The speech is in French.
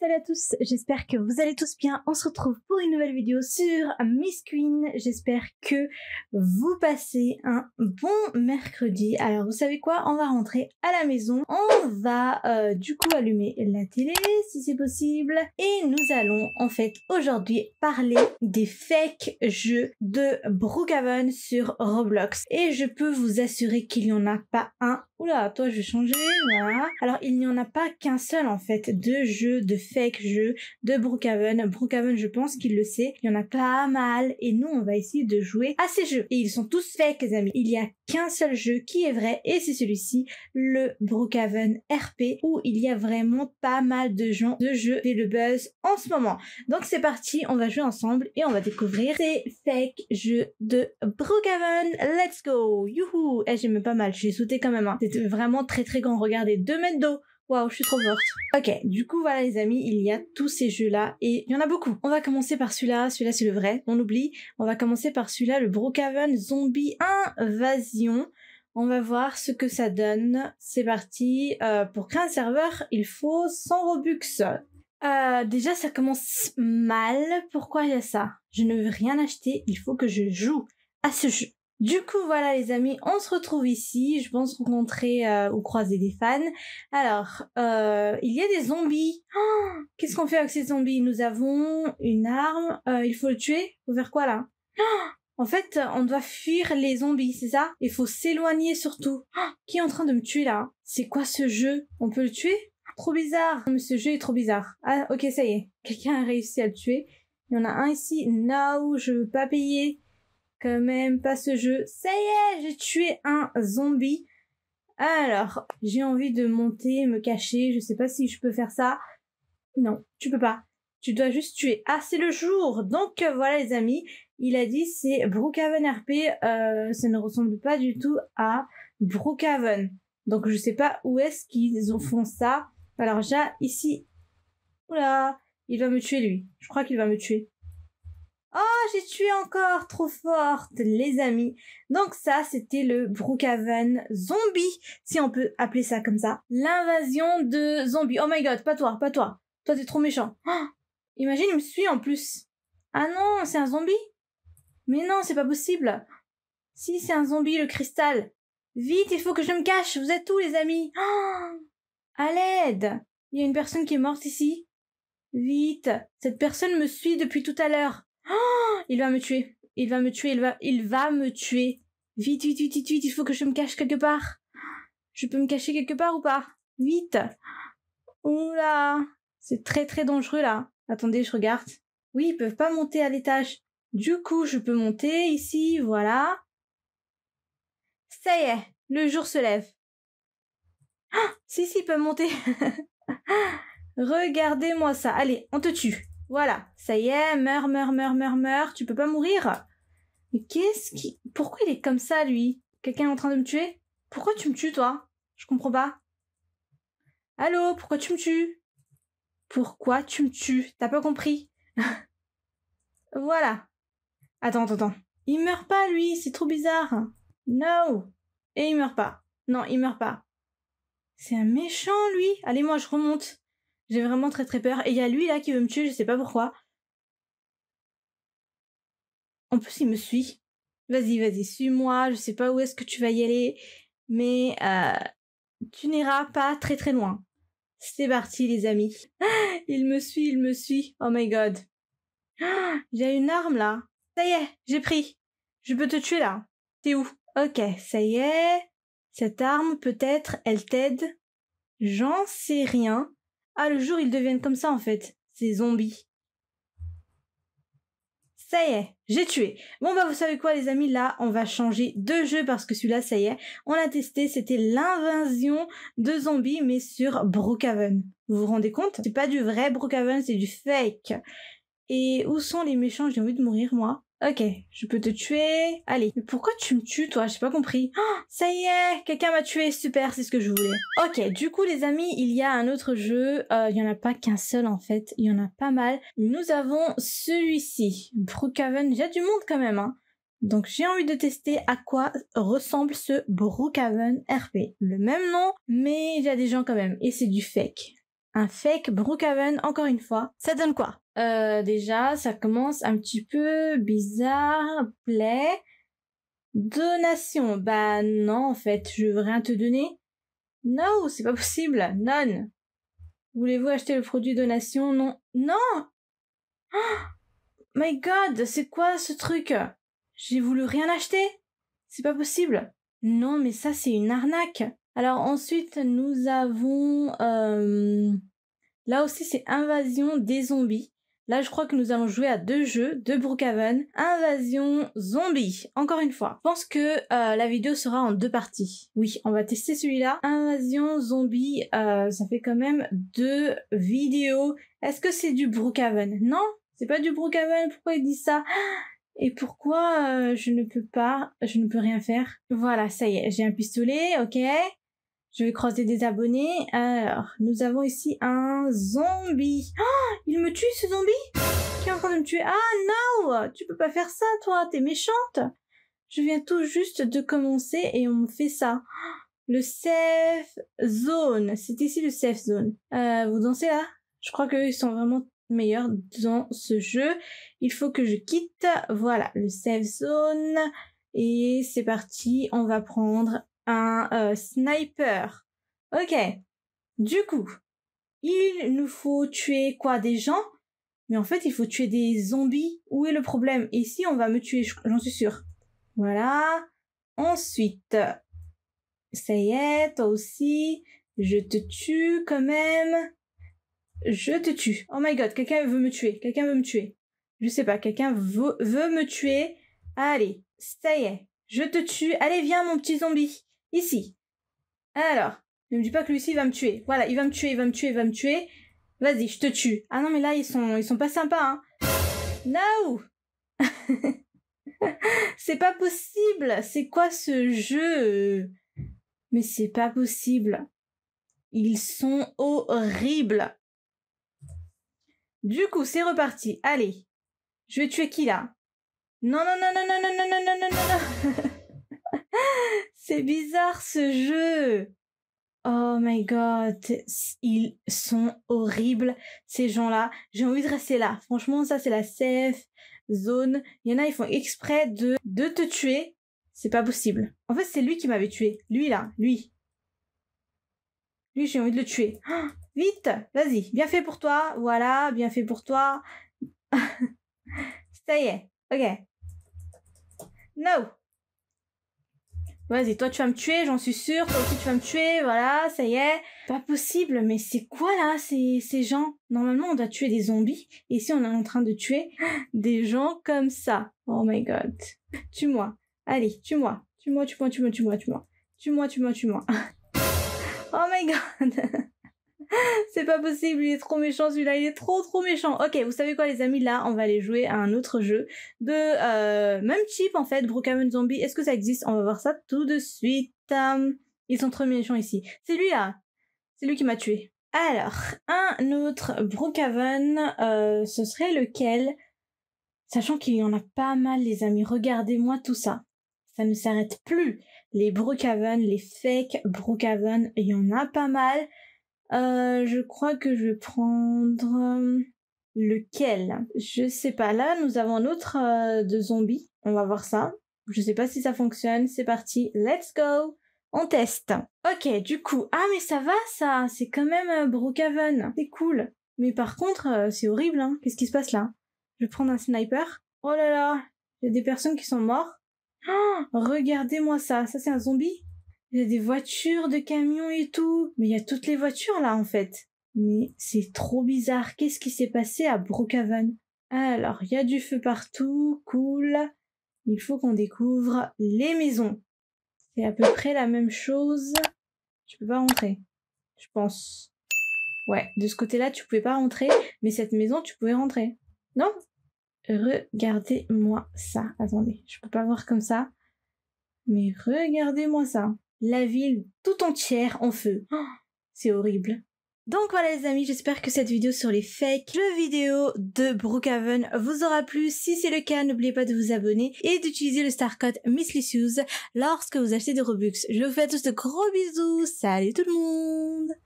salut à tous, j'espère que vous allez tous bien. On se retrouve pour une nouvelle vidéo sur Miss Queen. J'espère que vous passez un bon mercredi. Alors vous savez quoi, on va rentrer à la maison. On va euh, du coup allumer la télé si c'est possible. Et nous allons en fait aujourd'hui parler des fake jeux de Brookhaven sur Roblox. Et je peux vous assurer qu'il n'y en a pas un Oula, toi, je vais changer. Alors, il n'y en a pas qu'un seul, en fait, de jeux, de fake jeux, de Brookhaven. Brookhaven, je pense qu'il le sait. Il y en a pas mal. Et nous, on va essayer de jouer à ces jeux. Et ils sont tous fake les amis. Il y a qu'un seul jeu qui est vrai, et c'est celui-ci, le Brookhaven RP, où il y a vraiment pas mal de gens, de jeux et le buzz en ce moment. Donc, c'est parti. On va jouer ensemble et on va découvrir ces fake jeux de Brookhaven. Let's go! Youhou! Eh, j'aime pas mal. J'ai sauté quand même, hein. C'est vraiment très très grand, Regardez, 2 mètres d'eau. Waouh, je suis trop forte. Ok, du coup, voilà les amis, il y a tous ces jeux-là, et il y en a beaucoup. On va commencer par celui-là, celui-là c'est le vrai, on oublie. On va commencer par celui-là, le Brookhaven Zombie Invasion. On va voir ce que ça donne. C'est parti. Euh, pour créer un serveur, il faut 100 Robux. Euh, déjà, ça commence mal. Pourquoi il y a ça Je ne veux rien acheter, il faut que je joue à ce jeu. Du coup, voilà les amis, on se retrouve ici. Je pense rencontrer euh, ou croiser des fans. Alors, euh, il y a des zombies. Oh, qu'est-ce qu'on fait avec ces zombies Nous avons une arme. Euh, il faut le tuer. Faut faire quoi là oh, En fait, on doit fuir les zombies, c'est ça Il faut s'éloigner surtout. Oh, qui est en train de me tuer là C'est quoi ce jeu On peut le tuer Trop bizarre. Mais ce jeu est trop bizarre. Ah, ok, ça y est. Quelqu'un a réussi à le tuer. Il y en a un ici. Non, je veux pas payer. Quand même, pas ce jeu. Ça y est, j'ai tué un zombie. Alors, j'ai envie de monter, me cacher. Je sais pas si je peux faire ça. Non, tu peux pas. Tu dois juste tuer. Ah, c'est le jour Donc euh, voilà les amis, il a dit c'est Brookhaven RP. Euh, ça ne ressemble pas du tout à Brookhaven. Donc je sais pas où est-ce qu'ils font ça. Alors j'ai ici... Oula Il va me tuer lui. Je crois qu'il va me tuer. Oh, j'ai tué encore, trop forte, les amis. Donc ça, c'était le Brookhaven zombie, si on peut appeler ça comme ça. L'invasion de zombies. Oh my god, pas toi, pas toi. Toi, t'es trop méchant. Oh, imagine, il me suit en plus. Ah non, c'est un zombie Mais non, c'est pas possible. Si, c'est un zombie, le cristal. Vite, il faut que je me cache. Vous êtes tous les amis oh, À l'aide Il y a une personne qui est morte ici. Vite, cette personne me suit depuis tout à l'heure. il va me tuer. Il va me tuer. Il va, il va me tuer. Vite, vite, vite, vite, vite. Il faut que je me cache quelque part. Je peux me cacher quelque part ou pas Vite. Oula. C'est très, très dangereux là. Attendez, je regarde. Oui, ils peuvent pas monter à l'étage. Du coup, je peux monter ici. Voilà. Ça y est. Le jour se lève. Ah, si, si, ils peuvent monter. Regardez-moi ça. Allez, on te tue. Voilà, ça y est, meurs, meurs, meurs, meurs, meurs, tu peux pas mourir. Mais qu'est-ce qui... Pourquoi il est comme ça, lui Quelqu'un est en train de me tuer Pourquoi tu me tues, toi Je comprends pas. Allô, pourquoi tu me tues Pourquoi tu me tues T'as pas compris Voilà. Attends, attends, attends. Il meurt pas, lui, c'est trop bizarre. No Et il meurt pas. Non, il meurt pas. C'est un méchant, lui. Allez, moi, je remonte. J'ai vraiment très très peur. Et il y a lui là qui veut me tuer, je sais pas pourquoi. En plus, il me suit. Vas-y, vas-y, suis-moi, je sais pas où est-ce que tu vas y aller, mais euh, tu n'iras pas très très loin. C'est parti, les amis. il me suit, il me suit. Oh my god. J'ai une arme là. Ça y est, j'ai pris. Je peux te tuer là. T'es où Ok, ça y est. Cette arme, peut-être, elle t'aide. J'en sais rien. Ah, le jour, ils deviennent comme ça, en fait. Ces zombies. Ça y est, j'ai tué. Bon bah vous savez quoi les amis, là on va changer de jeu parce que celui-là ça y est, on l'a testé, c'était l'invasion de zombies mais sur Brookhaven. Vous vous rendez compte C'est pas du vrai Brookhaven, c'est du fake. Et où sont les méchants J'ai envie de mourir moi. Ok, je peux te tuer. Allez. Mais pourquoi tu me tues, toi J'ai pas compris. Oh, ça y est, quelqu'un m'a tué. Super, c'est ce que je voulais. Ok, du coup, les amis, il y a un autre jeu. Euh, il n'y y en a pas qu'un seul, en fait. Il y en a pas mal. Nous avons celui-ci. Brookhaven. Il y a du monde, quand même, hein. Donc j'ai envie de tester à quoi ressemble ce Brookhaven RP. Le même nom, mais il y a des gens quand même. Et c'est du fake un fake Brookhaven encore une fois. Ça donne quoi euh, Déjà, ça commence un petit peu bizarre, plaît. Donation. Bah non, en fait, je veux rien te donner. Non, c'est pas possible. Non. Voulez-vous acheter le produit donation Non. Non oh My god, c'est quoi ce truc J'ai voulu rien acheter C'est pas possible. Non, mais ça, c'est une arnaque. Alors ensuite, nous avons... Euh, là aussi, c'est Invasion des zombies. Là, je crois que nous allons jouer à deux jeux, de Brookhaven, Invasion Zombie, encore une fois. Je pense que euh, la vidéo sera en deux parties. Oui, on va tester celui-là. Invasion Zombie, euh, ça fait quand même deux vidéos. Est-ce que c'est du Brookhaven Non, c'est pas du Brookhaven, pourquoi il dit ça ah, et pourquoi je ne peux pas, je ne peux rien faire Voilà, ça y est, j'ai un pistolet, ok. Je vais croiser des abonnés. Alors, nous avons ici un zombie. Oh, il me tue ce zombie Qui est en train de me tuer Ah non Tu peux pas faire ça toi, t'es méchante Je viens tout juste de commencer et on me fait ça. Ah, le safe zone. C'est ici le safe zone. Euh, vous dansez là Je crois qu'ils sont vraiment meilleurs dans ce jeu. Il faut que je quitte. Voilà, le safe zone. Et c'est parti, on va prendre un euh, sniper. Ok. Du coup, il nous faut tuer quoi Des gens Mais en fait, il faut tuer des zombies. Où est le problème Ici, on va me tuer, j'en suis sûre. Voilà. Ensuite, ça y est, toi aussi. Je te tue quand même. Je te tue. Oh my god, quelqu'un veut me tuer. Quelqu'un veut me tuer. Je sais pas, quelqu'un veut, veut me tuer. Allez, ça y est. Je te tue. Allez, viens, mon petit zombie. Ici. Alors, ne me dis pas que Lucie va me tuer. Voilà, il va me tuer, il va me tuer, il va me tuer. Vas-y, je te tue. Ah non, mais là, ils sont, ils sont pas sympas, hein. No! c'est pas possible! C'est quoi ce jeu? Mais c'est pas possible. Ils sont horribles. Du coup, c'est reparti. Allez. Je vais tuer qui là? Non, non, non, non, non, non, non, non, non, non, non. C'est bizarre ce jeu. Oh my god, ils sont horribles, ces gens-là. J'ai envie de rester là. Franchement, ça, c'est la safe zone. Il y en a, ils font exprès de, de te tuer. C'est pas possible. En fait, c'est lui qui m'avait tué. Lui, là. Lui. Lui, j'ai envie de le tuer. Oh, vite, vas-y. Bien fait pour toi. Voilà, bien fait pour toi. ça y est. Ok. No. Vas-y, toi tu vas me tuer, j'en suis sûre, toi aussi tu vas me tuer, voilà, ça y est. Pas possible, mais c'est quoi là ces, ces gens Normalement on doit tuer des zombies, et ici on est en train de tuer des gens comme ça. Oh my god. Tue-moi. Allez, tue-moi. Tue-moi, tue-moi, tue-moi, tue-moi, tue-moi. Tue-moi, tue-moi, tue-moi. oh my god C'est pas possible, il est trop méchant celui-là, il est trop trop méchant. Ok, vous savez quoi les amis, là on va aller jouer à un autre jeu de euh, même type en fait, Brookhaven Zombie. Est-ce que ça existe On va voir ça tout de suite. Hum, ils sont trop méchants ici. C'est lui là, c'est lui qui m'a tué. Alors, un autre Brookhaven, euh, ce serait lequel Sachant qu'il y en a pas mal les amis, regardez-moi tout ça. Ça ne s'arrête plus. Les Brookhaven, les fake Brookhaven, il y en a pas mal. Euh, je crois que je vais prendre euh, lequel Je sais pas. Là, nous avons un autre euh, de zombies. On va voir ça. Je sais pas si ça fonctionne. C'est parti. Let's go. On teste. Ok, du coup. Ah, mais ça va, ça. C'est quand même euh, Brookhaven. C'est cool. Mais par contre, c'est horrible. Hein. Qu'est-ce qui se passe là Je vais prendre un sniper. Oh là là. Il y a des personnes qui sont mortes. Regardez-moi ça. Ça, c'est un zombie il y a des voitures, de camions et tout. Mais il y a toutes les voitures là en fait. Mais c'est trop bizarre. Qu'est-ce qui s'est passé à Brookhaven Alors, il y a du feu partout, cool. Il faut qu'on découvre les maisons. C'est à peu près la même chose. Tu peux pas rentrer, je pense. Ouais, de ce côté-là, tu pouvais pas rentrer, mais cette maison, tu pouvais rentrer. Non Regardez-moi ça. Attendez, je peux pas voir comme ça. Mais regardez-moi ça la ville tout entière en feu. Oh, c'est horrible. Donc voilà les amis, j'espère que cette vidéo sur les fakes, le vidéo de Brookhaven vous aura plu. Si c'est le cas, n'oubliez pas de vous abonner et d'utiliser le star code MissLicious lorsque vous achetez des Robux. Je vous fais tous de gros bisous, salut tout le monde